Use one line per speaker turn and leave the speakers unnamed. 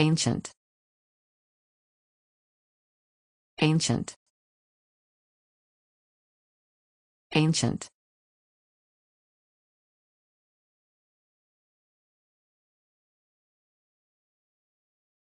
Ancient. Ancient. Ancient.